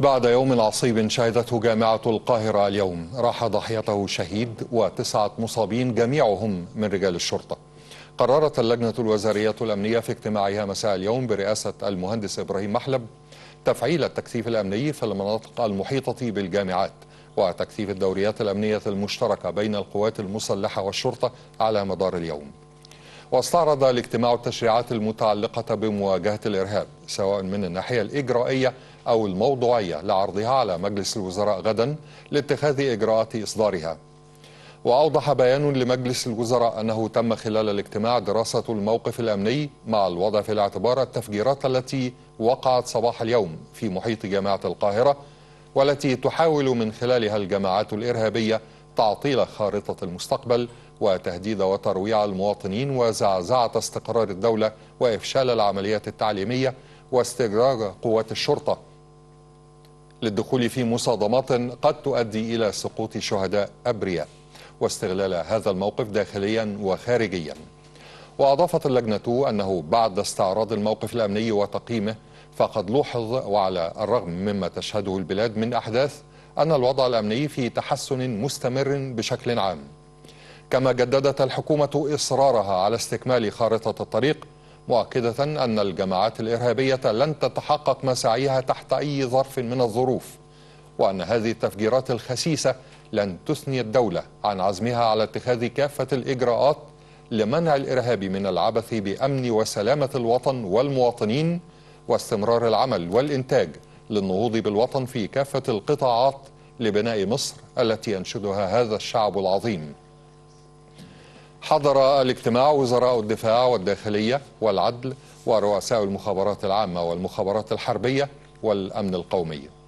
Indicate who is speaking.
Speaker 1: بعد يوم عصيب شهدته جامعة القاهرة اليوم راح ضحيته شهيد وتسعة مصابين جميعهم من رجال الشرطة قررت اللجنة الوزارية الأمنية في اجتماعها مساء اليوم برئاسة المهندس إبراهيم محلب تفعيل التكثيف الأمني في المناطق المحيطة بالجامعات وتكثيف الدوريات الأمنية المشتركة بين القوات المسلحة والشرطة على مدار اليوم واستعرض الاجتماع التشريعات المتعلقة بمواجهة الإرهاب سواء من الناحية الإجرائية أو الموضوعية لعرضها على مجلس الوزراء غدا لاتخاذ إجراءات إصدارها وأوضح بيان لمجلس الوزراء أنه تم خلال الاجتماع دراسة الموقف الأمني مع الوضع في الاعتبار التفجيرات التي وقعت صباح اليوم في محيط جامعة القاهرة والتي تحاول من خلالها الجماعات الإرهابية تعطيل خارطة المستقبل وتهديد وترويع المواطنين وزعزعة استقرار الدولة وإفشال العمليات التعليمية واستدراج قوات الشرطة للدخول في مصادمات قد تؤدي إلى سقوط شهداء أبرياء واستغلال هذا الموقف داخليا وخارجيا وأضافت اللجنة أنه بعد استعراض الموقف الأمني وتقييمه فقد لوحظ وعلى الرغم مما تشهده البلاد من أحداث أن الوضع الأمني في تحسن مستمر بشكل عام كما جددت الحكومة إصرارها على استكمال خارطة الطريق مؤكدة أن الجماعات الإرهابية لن تتحقق مساعيها تحت أي ظرف من الظروف وأن هذه التفجيرات الخسيسة لن تثني الدولة عن عزمها على اتخاذ كافة الإجراءات لمنع الإرهاب من العبث بأمن وسلامة الوطن والمواطنين واستمرار العمل والإنتاج للنهوض بالوطن في كافة القطاعات لبناء مصر التي ينشدها هذا الشعب العظيم حضر الاجتماع وزراء الدفاع والداخلية والعدل ورؤساء المخابرات العامة والمخابرات الحربية والأمن القومي